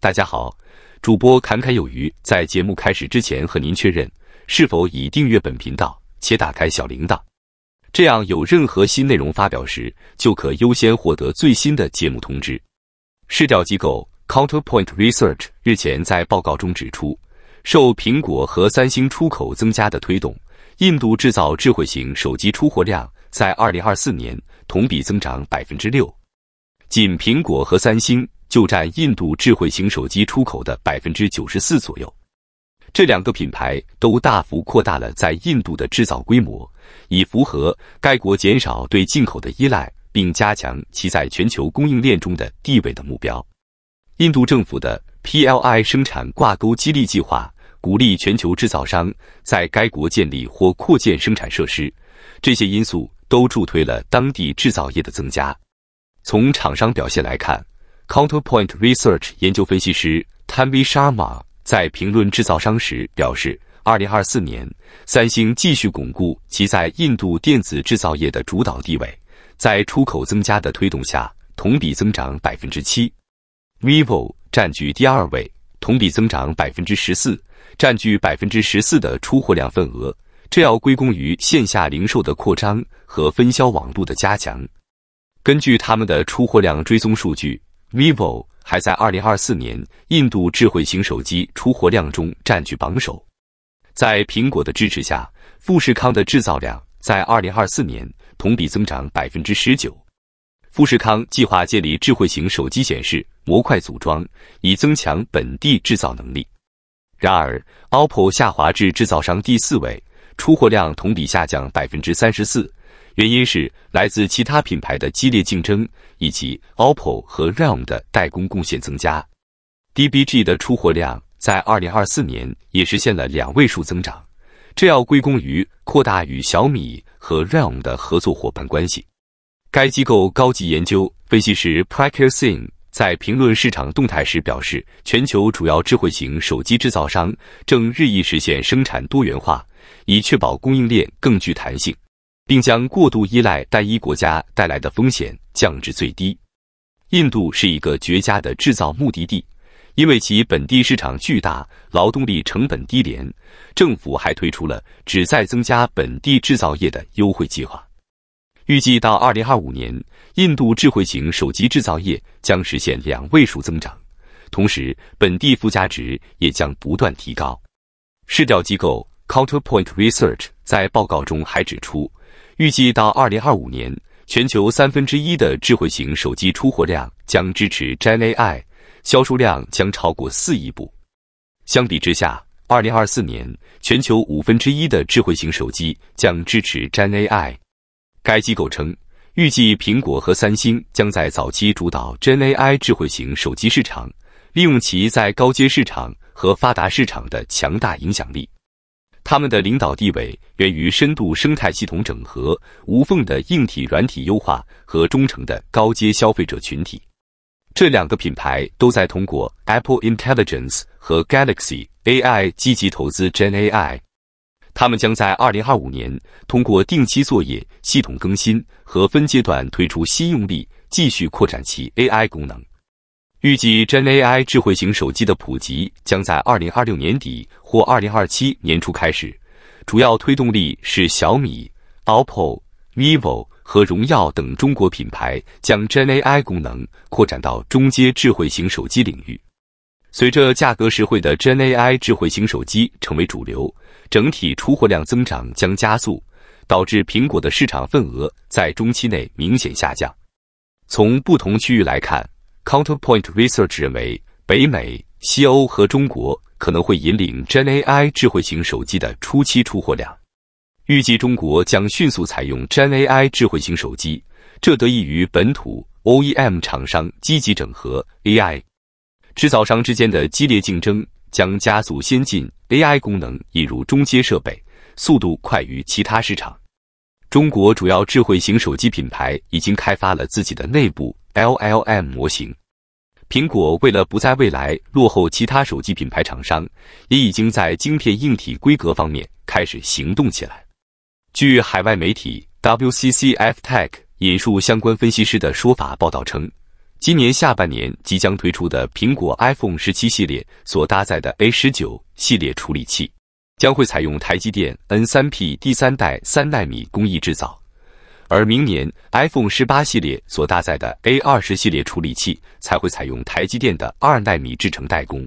大家好，主播侃侃有余。在节目开始之前，和您确认是否已订阅本频道且打开小铃铛，这样有任何新内容发表时，就可优先获得最新的节目通知。市调机构 Counterpoint Research 日前在报告中指出，受苹果和三星出口增加的推动，印度制造智慧型手机出货量在二零二四年同比增长百分之六，仅苹果和三星。就占印度智慧型手机出口的百分之九十四左右。这两个品牌都大幅扩大了在印度的制造规模，以符合该国减少对进口的依赖并加强其在全球供应链中的地位的目标。印度政府的 PLI 生产挂钩激励计划鼓励全球制造商在该国建立或扩建生产设施，这些因素都助推了当地制造业的增加。从厂商表现来看。Counterpoint Research 研究分析师 Tanvi Sharma 在评论制造商时表示：“二零二四年，三星继续巩固其在印度电子制造业的主导地位，在出口增加的推动下，同比增长百分之七。Vivo 占据第二位，同比增长百分之十四，占据百分之十四的出货量份额。这要归功于线下零售的扩张和分销网络的加强。根据他们的出货量追踪数据。” vivo 还在2024年印度智慧型手机出货量中占据榜首，在苹果的支持下，富士康的制造量在2024年同比增长19%。富士康计划建立智慧型手机显示模块组装，以增强本地制造能力。然而，OPPO 下滑至制造商第四位，出货量同比下降34%。原因是来自其他品牌的激烈竞争，以及 OPPO 和 Real m e 的代工贡献增加。DBG 的出货量在2024年也实现了两位数增长，这要归功于扩大与小米和 Real m e 的合作伙伴关系。该机构高级研究分析师 Prakash Singh 在评论市场动态时表示，全球主要智慧型手机制造商正日益实现生产多元化，以确保供应链更具弹性。并将过度依赖单一国家带来的风险降至最低。印度是一个绝佳的制造目的地，因为其本地市场巨大，劳动力成本低廉。政府还推出了旨在增加本地制造业的优惠计划。预计到二零二五年，印度智慧型手机制造业将实现两位数增长，同时本地附加值也将不断提高。市调机构 Counterpoint Research 在报告中还指出。预计到2025年，全球三分之一的智慧型手机出货量将支持 Gen AI，销售量将超过四亿部。相比之下，2024年全球五分之一的智慧型手机将支持 Gen AI。该机构称，预计苹果和三星将在早期主导 Gen AI 智慧型手机市场，利用其在高阶市场和发达市场的强大影响力。他们的领导地位源于深度生态系统整合、无缝的硬体软体优化和忠诚的高阶消费者群体。这两个品牌都在通过 Apple Intelligence 和 Galaxy AI 积极投资 Gen AI。他们将在2025年通过定期作业系统更新和分阶段推出新用例，继续扩展其 AI 功能。预计 Gen AI 智慧型手机的普及将在2026年底或2027年初开始，主要推动力是小米、OPPO、vivo 和荣耀等中国品牌将 Gen AI 功能扩展到中阶智慧型手机领域。随着价格实惠的 Gen AI 智慧型手机成为主流，整体出货量增长将加速，导致苹果的市场份额在中期内明显下降。从不同区域来看。Counterpoint Research 认为，北美、西欧和中国可能会引领 Gen AI 智慧型手机的初期出货量。预计中国将迅速采用 Gen AI 智慧型手机，这得益于本土 OEM 厂商积极整合 AI。制造商之间的激烈竞争将加速先进 AI 功能引入中阶设备，速度快于其他市场。中国主要智慧型手机品牌已经开发了自己的内部 LLM 模型。苹果为了不在未来落后其他手机品牌厂商，也已经在晶片硬体规格方面开始行动起来。据海外媒体 WCCF Tech 引述相关分析师的说法，报道称，今年下半年即将推出的苹果 iPhone 十七系列所搭载的 A 十九系列处理器，将会采用台积电 N3P 第三代三纳米工艺制造。而明年 iPhone 十八系列所搭载的 A 二十系列处理器才会采用台积电的二纳米制程代工。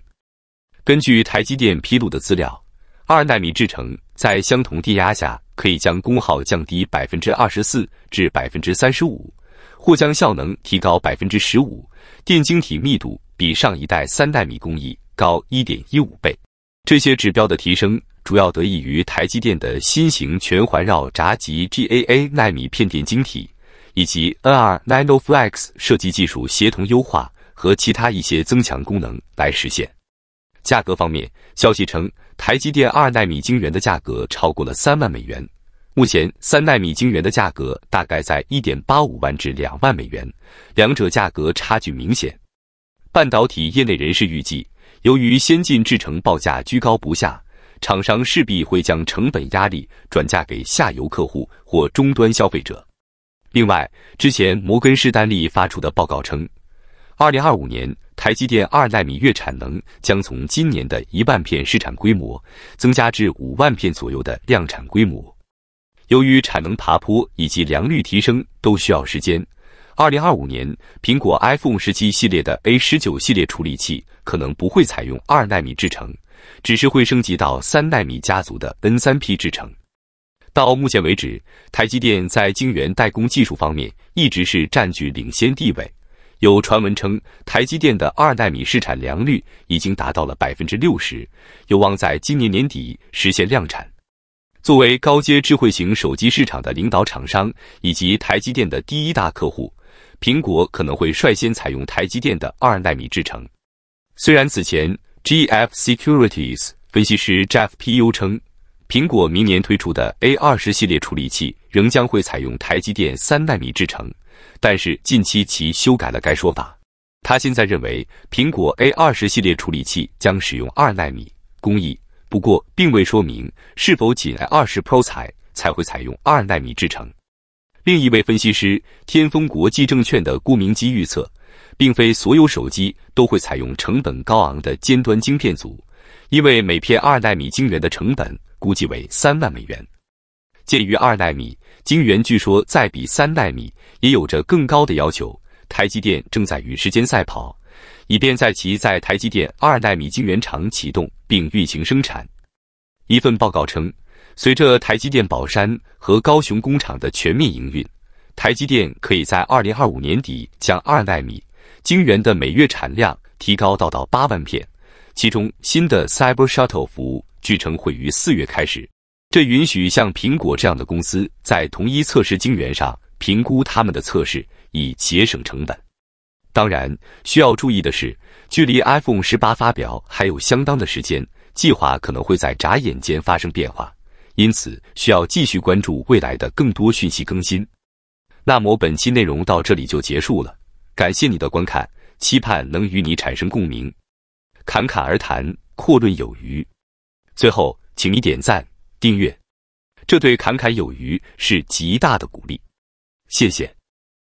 根据台积电披露的资料，二纳米制程在相同电压下可以将功耗降低百分之二十四至百分之三十五，或将效能提高百分之十五，电晶体密度比上一代三纳米工艺高一点一五倍。这些指标的提升。主要得益于台积电的新型全环绕闸极 GAA 纳米片电晶体，以及 NR NanoFlex 设计技术协同优化和其他一些增强功能来实现。价格方面，消息称台积电二纳米晶圆的价格超过了三万美元，目前三纳米晶圆的价格大概在一点八五万至两万美元，两者价格差距明显。半导体业内人士预计，由于先进制程报价居高不下。厂商势必会将成本压力转嫁给下游客户或终端消费者。另外，之前摩根士丹利发出的报告称，二零二五年台积电二纳米月产能将从今年的一万片市场规模增加至五万片左右的量产规模。由于产能爬坡以及良率提升都需要时间。二零二五年，苹果 iPhone 十七系列的 A 十九系列处理器可能不会采用二纳米制程，只是会升级到三纳米家族的 N 三 P 制程。到目前为止，台积电在晶圆代工技术方面一直是占据领先地位。有传闻称，台积电的二纳米市产良率已经达到了百分之六十，有望在今年年底实现量产。作为高阶智慧型手机市场的领导厂商，以及台积电的第一大客户。苹果可能会率先采用台积电的二纳米制程。虽然此前 GF Securities 分析师 Jeff Pu 称，苹果明年推出的 A 二十系列处理器仍将会采用台积电三纳米制程，但是近期其修改了该说法。他现在认为苹果 A 二十系列处理器将使用二纳米工艺，不过并未说明是否仅 A 二十 Pro 才才会采用二纳米制程。另一位分析师天风国际证券的顾明基预测，并非所有手机都会采用成本高昂的尖端晶片组，因为每片二纳米晶圆的成本估计为三万美元。鉴于二纳米晶圆据说再比三纳米也有着更高的要求，台积电正在与时间赛跑，以便在其在台积电二纳米晶圆厂启动并运行生产。一份报告称。随着台积电宝山和高雄工厂的全面营运，台积电可以在二零二五年底将二纳米晶圆的每月产量提高到到八万片。其中新的 Cyber Shuttle 服务据称会于四月开始，这允许像苹果这样的公司在同一测试晶圆上评估他们的测试，以节省成本。当然，需要注意的是，距离 iPhone 十八发表还有相当的时间，计划可能会在眨眼间发生变化。因此，需要继续关注未来的更多讯息更新。那么，本期内容到这里就结束了，感谢你的观看，期盼能与你产生共鸣。侃侃而谈，阔论有余。最后，请你点赞、订阅，这对侃侃有余是极大的鼓励。谢谢。